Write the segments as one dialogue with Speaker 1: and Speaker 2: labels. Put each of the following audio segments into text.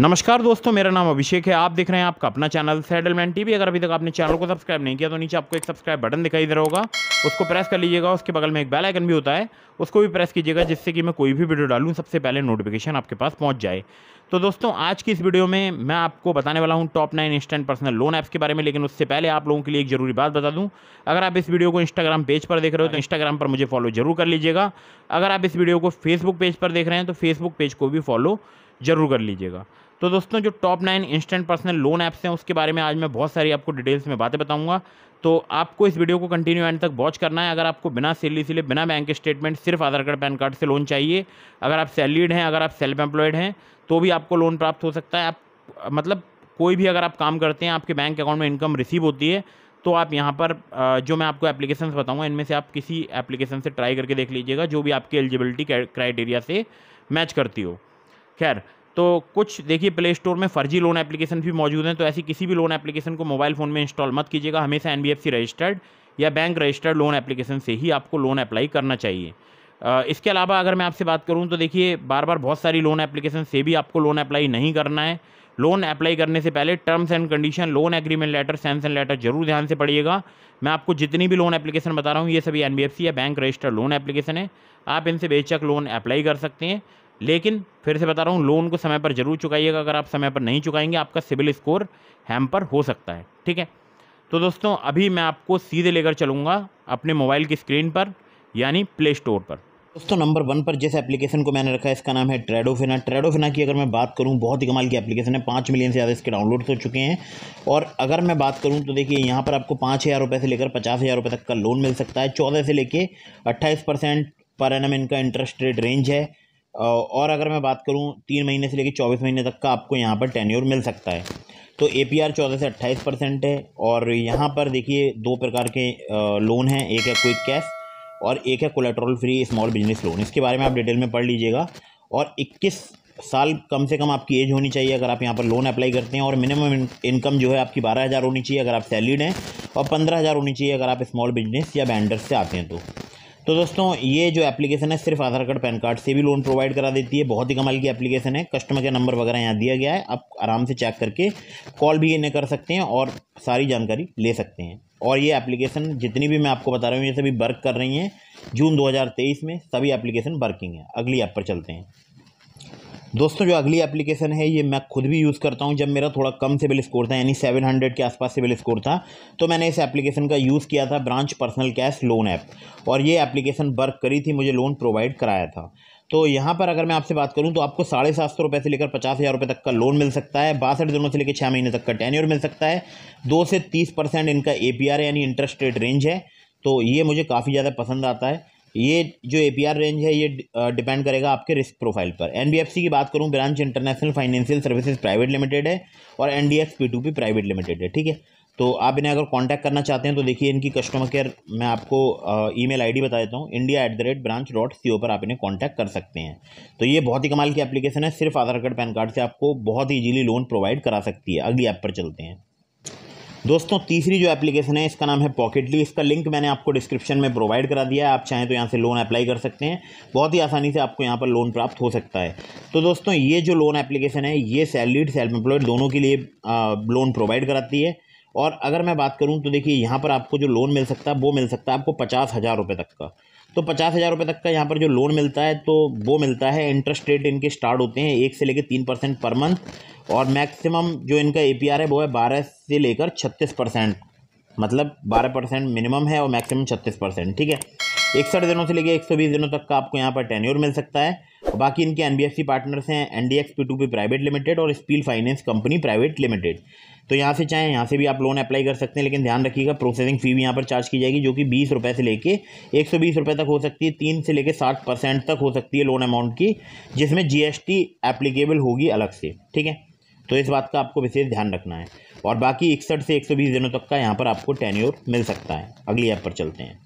Speaker 1: नमस्कार दोस्तों मेरा नाम अभिषेक है आप देख रहे हैं आपका अपना चैनल सेटलमेंट टीवी अगर अभी तक आपने चैनल को सब्सक्राइब नहीं किया तो नीचे आपको एक सब्सक्राइब बटन दिखाई दे रहा होगा उसको प्रेस कर लीजिएगा उसके बगल में एक बेल आइकन भी होता है उसको भी प्रेस कीजिएगा जिससे कि मैं कोई भी वीडियो डालूँ सबसे पहले नोटिफिकेशन आपके पास पहुँच जाए तो दोस्तों आज की इस वीडियो में मैं आपको बताने वाला हूँ top nine instant personal loan apps के बारे में लेकिन उससे पहले आप लोगों के लिए एक जरूरी बात बता दूँ अगर आप इस वीडियो को इंस्टाग्राम पेज पर देख रहे हो तो इंस्टाग्राम पर मुझे फॉलो जरूर कर लीजिएगा अगर आप इस वीडियो को फेसबुक पेज पर देख रहे हैं तो फेसबुक पेज को भी फॉलो जरूर कर लीजिएगा तो दोस्तों जो top nine instant personal loan apps हैं उसके बारे में आज मैं बहुत सारी आपको डिटेल्स में बातें बताऊंगा तो आपको इस वीडियो को कंटिन्यू एंड तक वॉच करना है अगर आपको बिना सैलरी से बिना बैंक स्टेटमेंट सिर्फ आधार कार्ड पैन कार्ड से लोन चाहिए अगर आप सैलरीड हैं अगर आप सेल्फ एम्प्लॉयड हैं तो भी आपको लोन प्राप्त हो सकता है आप मतलब कोई भी अगर आप काम करते हैं आपके बैंक अकाउंट में इनकम रिसीव होती है तो आप यहाँ पर जो मैं आपको एप्लीकेशन बताऊँगा इनमें से आप किसी एप्लीकेशन से ट्राई करके देख लीजिएगा जो भी आपकी एलिजिबिलिटी क्राइटेरिया से मैच करती हो खैर तो कुछ देखिए प्ले स्टोर में फर्जी लोन एप्लीकेशन भी मौजूद हैं तो ऐसी किसी भी लोन एप्लीकेशन को मोबाइल फ़ोन में इंस्टॉल मत कीजिएगा हमेशा एन रजिस्टर्ड या बैंक रजिस्टर्ड लोन एप्लीकेशन से ही आपको लोन अप्लाई करना चाहिए इसके अलावा अगर मैं आपसे बात करूँ तो देखिए बार बार बहुत सारी लोन एप्लीकेशन से भी आपको लोन अप्लाई नहीं करना है लोन अप्लाई करने से पहले terms and condition loan agreement letter sanction letter जरूर ध्यान से पढ़िएगा मैं आपको जितनी भी लोन एप्लीकेशन बता रहा हूँ ये सभी एन या बैंक रजिस्टर्ड लोन एप्लीकेशन है आप इनसे बेचक लोन अप्लाई कर सकते हैं लेकिन फिर से बता रहा हूँ लोन को समय पर जरूर चुकाइएगा अगर आप समय पर नहीं चुकाएंगे आपका सिविल स्कोर हैम्पर हो सकता है ठीक है तो दोस्तों अभी मैं आपको सीधे लेकर चलूँगा अपने मोबाइल की स्क्रीन पर यानी प्ले स्टोर पर दोस्तों नंबर वन पर जिस एप्लीकेशन को मैंने रखा है इसका नाम है ट्रेडोफिना ट्रेडोफिना की अगर मैं बात करूं बहुत ही कमाल की एप्लीकेशन है पाँच मिलियन से ज़्यादा इसके डाउनलोड्स हो तो चुके हैं और अगर मैं बात करूं तो देखिए यहाँ पर आपको पाँच हज़ार रुपये से लेकर पचास हज़ार रुपये तक का लोन मिल सकता है चौदह से लेकर अट्ठाईस परसेंट पर एन इनका इंटरेस्ट रेट रेंज है और अगर मैं बात करूँ तीन महीने से लेकर चौबीस महीने तक का आपको यहाँ पर टेन्योर मिल सकता है तो ए पी आर चौदह से अट्ठाईस परसेंट है और यहाँ पर देखिए दो प्रकार के लोन हैं एक है क्विक कैश और एक है collateral free small business loan इसके बारे में आप डिटेल में पढ़ लीजिएगा और 21 साल कम से कम आपकी एज होनी चाहिए अगर आप यहाँ पर लोन अप्लाई करते हैं और मिनिमम इनकम जो है आपकी बारह हज़ार होनी चाहिए अगर आप सैलरीड हैं और पंद्रह हज़ार होनी चाहिए अगर आप स्मॉल बिजनेस या बैंडर्स से आते हैं तो तो दोस्तों ये जो एप्लीकेशन है सिर्फ आधार कार्ड पैन कार्ड से भी लोन प्रोवाइड करा देती है बहुत ही कमाल की एप्लीकेशन है कस्टमर केयर नंबर वगैरह यहाँ दिया गया है आप आराम से चेक करके कॉल भी इन्हें कर सकते हैं और सारी जानकारी ले सकते हैं और ये एप्लीकेशन जितनी भी मैं आपको बता रहा हूँ ये सभी वर्क कर रही हैं जून 2023 में सभी एप्लीकेशन वर्किंग है अगली ऐप पर चलते हैं दोस्तों जो अगली एप्लीकेशन है ये मैं खुद भी यूज़ करता हूँ जब मेरा थोड़ा कम सिविल स्कोर था यानी सेवन हंड्रेड के आसपास सिविल स्कोर था तो मैंने इस एप्लीकेशन का यूज़ किया था Branch personal cash loan app और ये एप्लीकेशन वर्क करी थी मुझे लोन प्रोवाइड कराया था तो यहाँ पर अगर मैं आपसे बात करूँ तो आपको साढ़े सात सौ रुपये से लेकर पचास हज़ार रुपये तक का लोन मिल सकता है बासठ दिनों से लेकर छः महीने तक का टेन्योर मिल सकता है दो से तीस परसेंट इनका ए पी आर यानी इंटरेस्ट रेट रेंज है तो ये मुझे काफ़ी ज़्यादा पसंद आता है ये जो ए रेंज है ये डिपेंड करेगा आपके रिस्क प्रोफाइल पर एन की बात करूँ Branch International Financial Services private limited है और N D F P two P private limited है ठीक है तो आप इन्हें अगर कांटेक्ट करना चाहते हैं तो देखिए इनकी कस्टमर केयर मैं आपको ईमेल आईडी बता देता हूँ India at the rate Branch dot C O पर आप इन्हें कांटेक्ट कर सकते हैं तो ये बहुत ही कमाल की एप्लीकेशन है सिर्फ आधार कार्ड पैन कार्ड से आपको बहुत ईजीली इजीली लोन प्रोवाइड करा सकती है अगली ऐप पर चलते हैं दोस्तों तीसरी जो एप्लीकेशन है इसका नाम है पॉकेटली इसका लिंक मैंने आपको डिस्क्रिप्शन में प्रोवाइड करा दिया है आप चाहें तो यहाँ से लोन अप्लाई कर सकते हैं बहुत ही आसानी से आपको यहाँ पर लोन प्राप्त हो सकता है तो दोस्तों ये जो लोन एप्लीकेशन है ये सैलरीड सेल्फ एम्प्लॉयड दोनों के लिए लोन प्रोवाइड कराती है और अगर मैं बात करूँ तो देखिए यहाँ पर आपको जो लोन मिल सकता है वो मिल सकता है आपको पचास हज़ार रुपये तक का तो पचास हज़ार रुपये तक का यहाँ पर जो लोन मिलता है तो वो मिलता है इंटरेस्ट रेट इनके स्टार्ट होते हैं एक से लेकर तीन परसेंट पर मंथ और मैक्सिमम जो इनका ए है वो है बारह से लेकर छत्तीस परसेंट मतलब बारह परसेंट मिनिमम है और मैक्सिमम छत्तीस परसेंट ठीक है इकसठ दिनों से लेकर एक सौ बीस दिनों तक का आपको यहाँ पर टेन्योर मिल सकता है बाकी इनके एन पार्टनर्स हैं एन डी प्राइवेट लिमिटेड और स्पील फाइनेंस कंपनी प्राइवेट लिमिटेड तो यहाँ से चाहें यहाँ से भी आप लोन अप्लाई कर सकते हैं लेकिन ध्यान रखिएगा प्रोसेसिंग फ़ी भी यहाँ पर चार्ज की जाएगी जो कि बीस रुपये से लेके एक सौ बीस रुपये तक हो सकती है तीन से लेके साठ परसेंट तक हो सकती है लोन अमाउंट की जिसमें जी एस टी एप्लीकेबल होगी अलग से ठीक है तो इस बात का आपको विशेष ध्यान रखना है और बाकी इकसठ से एक सौ बीस दिनों तक का यहाँ पर आपको टेन्योर मिल सकता है अगली ऐप पर चलते हैं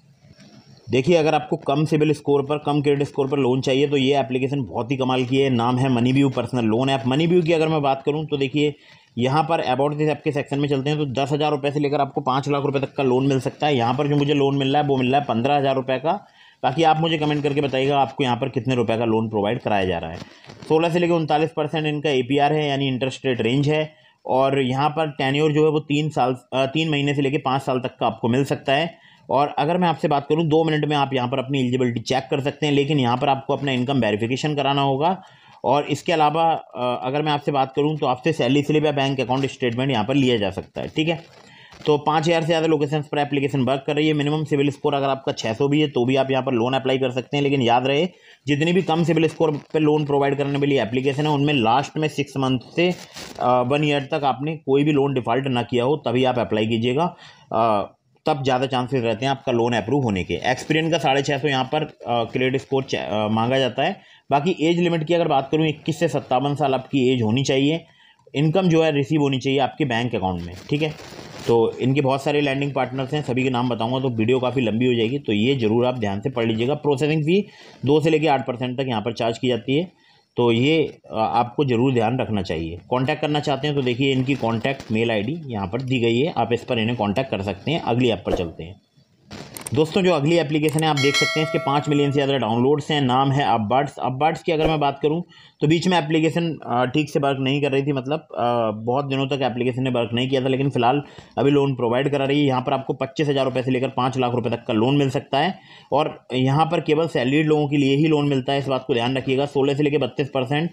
Speaker 1: देखिए अगर आपको कम सिविल स्कोर पर कम क्रेडिट स्कोर पर लोन चाहिए तो ये एप्लीकेशन बहुत ही कमाल की है नाम है Money View personal loan app Money View की अगर मैं बात करूँ तो देखिए यहाँ पर अबाउट दिस आपके के सेक्शन में चलते हैं तो दस हज़ार रुपये से लेकर आपको पाँच लाख रुपये तक का लोन मिल सकता है यहाँ पर जो मुझे लोन मिल रहा है वो मिल रहा है पंद्रह हज़ार रुपये का बाकी आप मुझे कमेंट करके बताइएगा आपको यहाँ पर कितने रुपये का लोन प्रोवाइड कराया जा रहा है सोलह से लेकर उनतालीस परसेंट इनका ए है यानी इंटरेस्ट रेट रेंज है और यहाँ पर टेन्योर जो है वो तीन साल तीन महीने से लेकर पाँच साल तक का आपको मिल सकता है और अगर मैं आपसे बात करूँ दो मिनट में आप यहाँ पर अपनी एलिजिबिलिटी चेक कर सकते हैं लेकिन यहाँ पर आपको अपना इनकम वेरिफिकेशन कराना होगा और इसके अलावा अगर मैं आपसे बात करूँ तो आपसे सैलरी स्लिप या बैंक अकाउंट स्टेटमेंट यहाँ पर लिया जा सकता है ठीक है तो पाँच हज़ार से ज़्यादा लोकेशन पर एप्लीकेशन वर्क कर रही है मिनिमम सिविल स्कोर अगर आपका छः सौ भी है तो भी आप यहाँ पर लोन अप्लाई कर सकते हैं लेकिन याद रहे जितनी भी कम सिविल स्कोर पर लोन प्रोवाइड करने वाली एप्लीकेशन है उनमें लास्ट में सिक्स मंथ से वन ईयर तक आपने कोई भी लोन डिफ़ॉल्ट ना किया हो तभी आप अप्लाई कीजिएगा तब ज़्यादा चांसेस रहते हैं आपका लोन अप्रूव होने के एक्सपीरियंस का साढ़े छः सौ यहाँ पर क्रेडिट स्कोर मांगा जाता है बाकी एज लिमिट की अगर बात करूँ इक्कीस से सत्तावन साल आपकी एज होनी चाहिए इनकम जो है रिसीव होनी चाहिए आपके बैंक अकाउंट में ठीक है तो इनके बहुत सारे लैंडिंग पार्टनर्स हैं सभी के नाम बताऊंगा तो वीडियो काफ़ी लंबी हो जाएगी तो ये ज़रूर आप ध्यान से पढ़ लीजिएगा प्रोसेसिंग फ़ी दो से लेकर आठ परसेंट तक यहाँ पर चार्ज की जाती है तो ये आपको ज़रूर ध्यान रखना चाहिए कांटेक्ट करना चाहते हैं तो देखिए इनकी कांटेक्ट मेल आईडी यहाँ पर दी गई है आप इस पर इन्हें कांटेक्ट कर सकते हैं अगली ऐप पर चलते हैं दोस्तों जो अगली एप्लीकेशन है आप देख सकते हैं इसके पाँच मिलियन से ज़्यादा डाउनलोड्स हैं नाम है अब बर्ड्स की अगर मैं बात करूँ तो बीच में एप्लीकेशन ठीक से वर्क नहीं कर रही थी मतलब बहुत दिनों तक एप्लीकेशन ने वर्क नहीं किया था लेकिन फ़िलहाल अभी लोन प्रोवाइड करा रही है यहाँ पर आपको पच्चीस हज़ार रुपये से लेकर पाँच लाख रुपये तक का लोन मिल सकता है और यहाँ पर केवल सैलरीड लोगों के लिए ही लोन मिलता है इस बात को ध्यान रखिएगा सोलह से लेकर बत्तीस परसेंट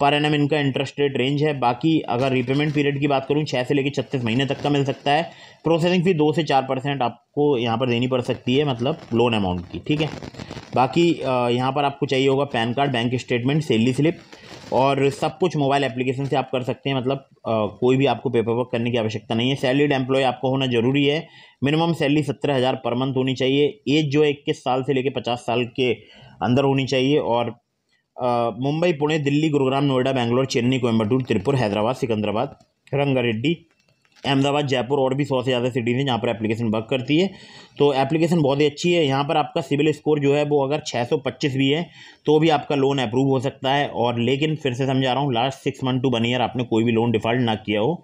Speaker 1: पर एन इनका इंटरेस्ट रेट रेंज है बाकी अगर रिपेमेंट पीरियड की बात करूँ छः से लेकर छत्तीस महीने तक का मिल सकता है प्रोसेसिंग फ़ी दो से चार परसेंट आपको यहाँ पर देनी पड़ सकती है मतलब लोन अमाउंट की ठीक है बाकी यहाँ पर आपको चाहिए होगा PAN card bank statement salary slip और सब कुछ मोबाइल एप्लीकेशन से आप कर सकते हैं मतलब आ, कोई भी आपको पेपर वर्क करने की आवश्यकता नहीं है सैलरीड एम्प्लॉय आपको होना जरूरी है मिनिमम सैलरी सत्रह हज़ार पर मंथ होनी चाहिए एज जो है इक्कीस साल से लेकर पचास साल के अंदर होनी चाहिए और मुंबई पुणे दिल्ली गुरुग्राम नोएडा बैंगलोर चेन्नई कोयम्बटूर त्रिपुर हैदराबाद सिकंदराबाद रंगारेड्डी अहमदाबाद जयपुर और भी सौ से ज़्यादा सिटीज़ हैं जहाँ पर एप्लीकेशन वर्क करती है तो एप्लीकेशन बहुत ही अच्छी है यहाँ पर आपका सिविल स्कोर जो है वो अगर 625 भी है तो भी आपका लोन अप्रूव हो सकता है और लेकिन फिर से समझा रहा हूँ last six month to one year आपने कोई भी लोन डिफ़ॉल्ट ना किया हो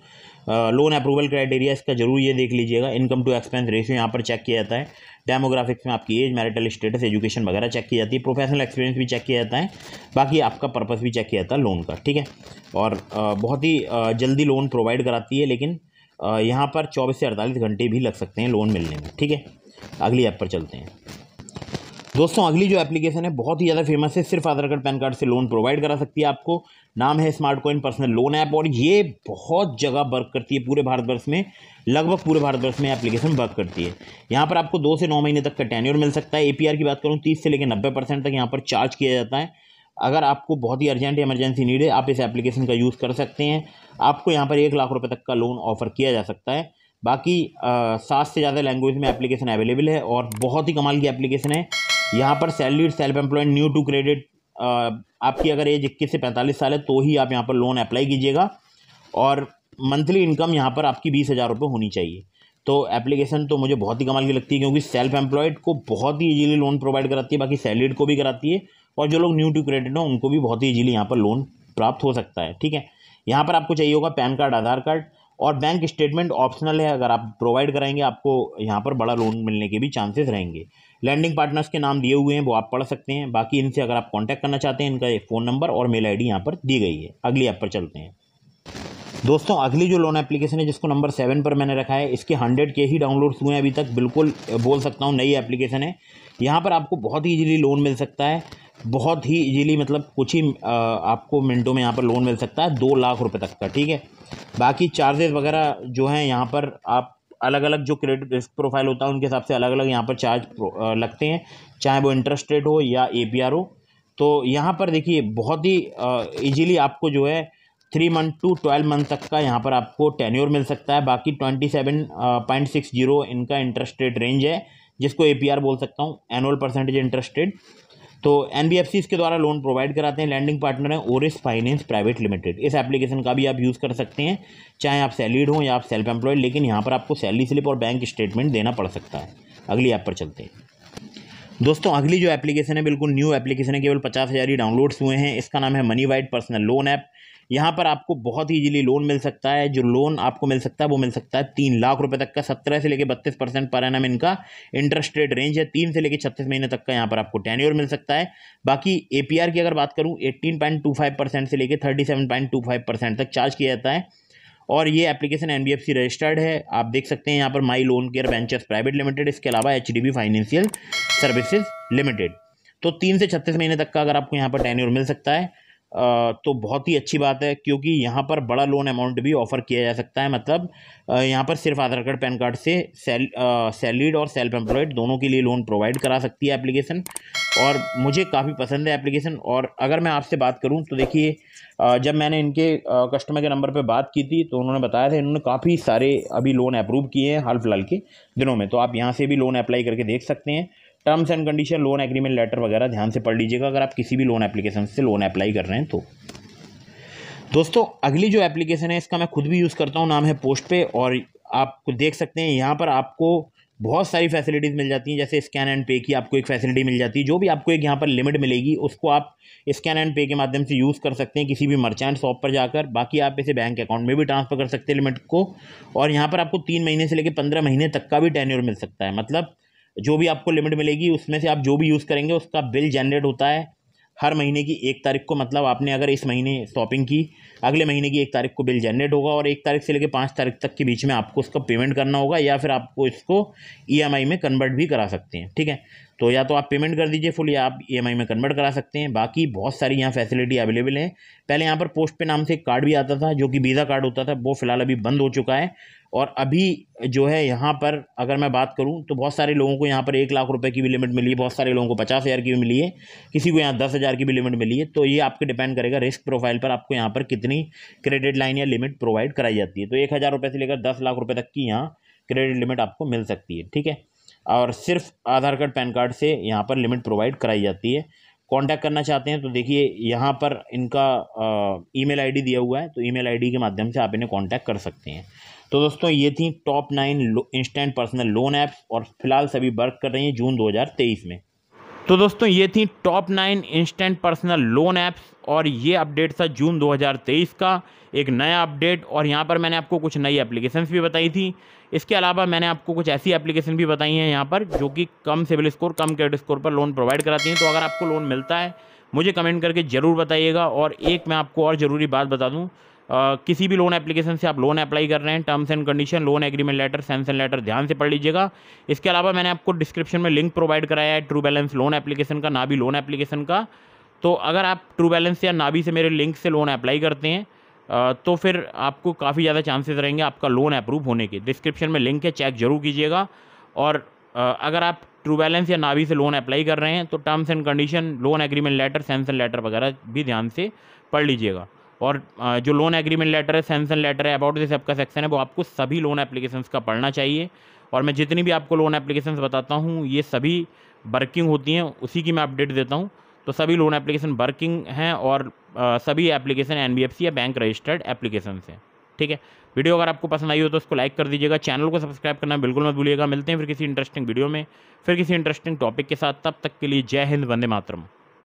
Speaker 1: लोन अप्रूवल क्राइटेरिया इसका जरूर ये देख लीजिएगा इनकम टू एक्सपेंस रेशियो यहाँ पर चेक किया जाता है डेमोग्राफिक्स में आपकी एज मैरिटल स्टेटस एजुकेशन वगैरह चेक की जाती है प्रोफेशनल एक्सपीरियंस भी चेक किया जाता है बाकी आपका पर्पस भी चेक किया जाता है लोन का ठीक है और बहुत ही जल्दी लोन प्रोवाइड कराती है लेकिन यहाँ पर चौबीस से अड़तालीस घंटे भी लग सकते हैं लोन मिलने में ठीक है अगली ऐप पर चलते हैं दोस्तों अगली जो एप्लीकेशन है बहुत ही ज़्यादा फेमस है सिर्फ आधार कार्ड पैन कार्ड से लोन प्रोवाइड करा सकती है आपको नाम है Smart Coin personal loan app और ये बहुत जगह वर्क करती है पूरे भारतवर्ष में लगभग पूरे भारतवर्ष में एप्लीकेशन वर्क करती है यहाँ पर आपको दो से नौ महीने तक का टेन्योर मिल सकता है ए की बात करूँ तीस से लेकर नब्बे तक यहाँ पर चार्ज किया जाता है अगर आपको बहुत ही अर्जेंट इमरजेंसी नीड है आप इस एप्लीकेशन का यूज़ कर सकते हैं आपको यहाँ पर एक लाख रुपये तक का लोन ऑफर किया जा सकता है बाकी सात से ज़्यादा लैंग्वेज में एप्लीकेशन अवेलेबल है और बहुत ही कमाल की एप्लीकेशन है यहाँ पर salaried self employed new to credit आपकी अगर एज इक्कीस से पैंतालीस साल है तो ही आप यहाँ पर लोन अप्लाई कीजिएगा और मंथली इनकम यहाँ पर आपकी बीस हज़ार रुपये होनी चाहिए तो एप्लीकेशन तो मुझे बहुत ही कमाल की लगती है क्योंकि सेल्फ एम्प्लॉयड को बहुत ही ईजीली लोन प्रोवाइड कराती है बाकी सैलरीड को भी कराती है और जो लोग न्यू टू क्रेडिट हैं उनको भी बहुत ही ईजिली यहाँ पर लोन प्राप्त हो सकता है ठीक है यहाँ पर आपको चाहिए होगा पैन कार्ड आधार कार्ड और बैंक स्टेटमेंट ऑप्शनल है अगर आप प्रोवाइड कराएंगे आपको यहाँ पर बड़ा लोन मिलने के भी चांसेस रहेंगे लैंडिंग पार्टनर्स के नाम दिए हुए हैं वो आप पढ़ सकते हैं बाकी इनसे अगर आप कांटेक्ट करना चाहते हैं इनका फ़ोन नंबर और मेल आईडी यहाँ पर दी गई है अगली ऐप पर चलते हैं दोस्तों अगली जो लोन एप्लीकेशन है जिसको नंबर सेवन पर मैंने रखा है इसके हंड्रेड के ही डाउनलोड्स हुए हैं अभी तक बिल्कुल बोल सकता हूँ नई एप्लीकेशन है यहाँ पर आपको बहुत ही ईजिली लोन मिल सकता है बहुत ही ईजिली मतलब कुछ ही आपको मिनटों में यहाँ पर लोन मिल सकता है दो लाख रुपये तक का ठीक है बाकी चार्जेस वगैरह जो हैं यहाँ पर आप अलग अलग जो क्रेडिट रिस्क प्रोफाइल होता है उनके हिसाब से अलग अलग यहाँ पर चार्ज लगते हैं चाहे वो इंटरेस्ट रेट हो या ए हो तो यहाँ पर देखिए बहुत ही ईजीली आपको जो है three month to twelve month तक का यहाँ पर आपको टेन्योर मिल सकता है बाकी twenty seven point six zero इनका इंटरेस्ट रेट रेंज है जिसको ए बोल सकता हूँ एनुअल परसेंटेज इंटरेस्ट रेट तो एन के द्वारा लोन प्रोवाइड कराते हैं लैंडिंग पार्टनर है ओरिस फाइनेंस प्राइवेट लिमिटेड इस एप्लीकेशन का भी आप यूज़ कर सकते हैं चाहे आप सैलरीड हों या आप सेल्फ एम्प्लॉयड लेकिन यहाँ पर आपको सैलरी स्लिप और बैंक स्टेटमेंट देना पड़ सकता है अगली ऐप पर चलते हैं दोस्तों अगली जो एप्लीकेशन है बिल्कुल न्यू एप्लीकेशन है केवल पचास हज़ार ही डाउनलोड्स हुए हैं इसका नाम है Money Wide personal loan app यहाँ पर आपको बहुत ईजिली लोन मिल सकता है जो लोन आपको मिल सकता है वो मिल सकता है तीन लाख रुपए तक का सत्रह से लेकर बत्तीस परसेंट पर एन इनका इंटरेस्ट रेट रेंज है तीन से लेकर छत्तीस महीने तक का यहाँ पर आपको टेन मिल सकता है बाकी ए की अगर बात करूँ eighteen point two five percent से लेकर thirty seven point two five percent तक चार्ज किया जाता है और ये एप्लीकेशन एन रजिस्टर्ड है आप देख सकते हैं यहाँ पर My Loan Care Ventures private limited इसके अलावा एच फाइनेंशियल सर्विसेज लिमिटेड तो तीन से छत्तीस महीने तक का अगर आपको यहाँ पर टेन्यूर मिल सकता है तो बहुत ही अच्छी बात है क्योंकि यहाँ पर बड़ा लोन अमाउंट भी ऑफ़र किया जा सकता है मतलब यहाँ पर सिर्फ आधार कार्ड पैन कार्ड से सेल सैलरीड और सेल्फ एम्प्लॉयड दोनों के लिए लोन प्रोवाइड करा सकती है एप्लीकेशन और मुझे काफ़ी पसंद है एप्लीकेशन और अगर मैं आपसे बात करूँ तो देखिए जब मैंने इनके कस्टमर के नंबर पर बात की थी तो उन्होंने बताया था इन्होंने काफ़ी सारे अभी लोन अप्रूव किए हैं हाल फिलहाल के दिनों में तो आप यहाँ से भी लोन अप्लाई करके देख सकते हैं terms and condition loan agreement letter वगैरह ध्यान से पढ़ लीजिएगा अगर आप किसी भी लोन एप्लीकेशन से लोन अप्लाई कर रहे हैं तो दोस्तों अगली जो एप्लीकेशन है इसका मैं खुद भी यूज़ करता हूँ नाम है पोस्ट पे और आप देख सकते हैं यहाँ पर आपको बहुत सारी फैसिलिटीज़ मिल जाती हैं जैसे स्कैन एंड पे की आपको एक फैसिलिटी मिल जाती है जो भी आपको एक यहाँ पर लिमिट मिलेगी उसको आप स्कैन एंड पे के माध्यम से यूज़ कर सकते हैं किसी भी मर्चेंट शॉप पर जाकर बाकी आप इसे बैंक अकाउंट में भी ट्रांसफ़र कर सकते हैं लिमिट को और यहाँ पर आपको तीन महीने से लेकर पंद्रह महीने तक का भी टेन्यूर मिल सकता है मतलब जो भी आपको लिमिट मिलेगी उसमें से आप जो भी यूज़ करेंगे उसका बिल जनरेट होता है हर महीने की एक तारीख को मतलब आपने अगर इस महीने शॉपिंग की अगले महीने की एक तारीख को बिल जनरेट होगा और एक तारीख से लेकर पाँच तारीख तक के बीच में आपको उसका पेमेंट करना होगा या फिर आपको इसको ईएमआई e में कन्वर्ट भी करा सकते हैं ठीक है तो या तो आप पेमेंट कर दीजिए फुल या आप ईएमआई e में कन्वर्ट करा सकते हैं बाकी बहुत सारी यहाँ फैसिलिटी अवेलेबल है पहले यहाँ पर पोस्ट पे नाम से एक कार्ड भी आता था जो कि वीज़ा कार्ड होता था वो फिलहाल अभी बंद हो चुका है और अभी जो है यहाँ पर अगर मैं बात करूँ तो बहुत सारे लोगों को यहाँ पर एक लाख रुपए की भी लिमिट मिली है बहुत सारे लोगों को पचास हज़ार की भी मिली है किसी को यहाँ दस हज़ार की भी लिमिट मिली है तो ये आपके डिपेंड करेगा रिस्क प्रोफाइल पर आपको यहाँ पर कितनी क्रेडिट लाइन या लिमिट प्रोवाइड कराई जाती है तो एक हज़ार से लेकर दस लाख रुपये तक की यहाँ क्रेडिट लिमिट आपको मिल सकती है ठीक है और सिर्फ आधार कार्ड पैन कार्ड से यहाँ पर लिमिट प्रोवाइड कराई जाती है कांटेक्ट करना चाहते हैं तो देखिए यहाँ पर इनका ईमेल आईडी दिया हुआ है तो ईमेल आईडी के माध्यम से आप इन्हें कांटेक्ट कर सकते हैं तो दोस्तों ये थी top nine instant personal loan apps और फिलहाल सभी वर्क कर रही हैं जून 2023 में तो दोस्तों ये थी top nine instant personal loan apps और ये अपडेट था जून 2023 का एक नया अपडेट और यहाँ पर मैंने आपको कुछ नई एप्लीकेशंस भी बताई थी इसके अलावा मैंने आपको कुछ ऐसी एप्लीकेशन भी बताई हैं यहाँ पर जो कि कम सिविल स्कोर कम क्रेडिट स्कोर पर लोन प्रोवाइड कराती हैं तो अगर आपको लोन मिलता है मुझे कमेंट करके ज़रूर बताइएगा और एक मैं आपको और ज़रूरी बात बता दूँ किसी भी लोन एप्लीकेशन से आप लोन अप्लाई कर रहे हैं terms and condition loan agreement letter sanction letter ध्यान से पढ़ लीजिएगा इसके अलावा मैंने आपको डिस्क्रिप्शन में लिंक प्रोवाइड कराया है ट्रू बैलेंस लोन एप्लीकेशन का ना भी लोन एप्लीकेशन का तो अगर आप ट्रू बैलेंस या नाभी से मेरे लिंक से लोन अप्लाई करते हैं तो फिर आपको काफ़ी ज़्यादा चांसेस रहेंगे आपका लोन अप्रूव होने के डिस्क्रिप्शन में लिंक है चेक जरूर कीजिएगा और अगर आप ट्रू बैलेंस या नावी से लोन अप्लाई कर रहे हैं तो terms and condition loan agreement letter sanction letter वगैरह भी ध्यान से पढ़ लीजिएगा और जो लोन एग्रीमेंट लेटर है सेंसन लेटर है अबाउट दिस सबका सेक्शन है वो आपको सभी लोन एप्लीकेशन का पढ़ना चाहिए और मैं जितनी भी आपको लोन एप्लीकेशन बताता हूँ ये सभी वर्किंग होती हैं उसी की मैं अपडेट देता हूँ तो सभी लोन एप्लीकेशन वर्किंग हैं और सभी एप्लीकेशन एन या बैंक रजिस्टर्ड एप्लीकेशन हैं ठीक है वीडियो अगर आपको पसंद आई हो तो उसको लाइक कर दीजिएगा चैनल को सब्सक्राइब करना बिल्कुल मत भूलिएगा मिलते हैं फिर किसी इंटरेस्टिंग वीडियो में फिर किसी इंटरेस्टिंग टॉपिक के साथ तब तक के लिए जय हिंद वंदे मातरम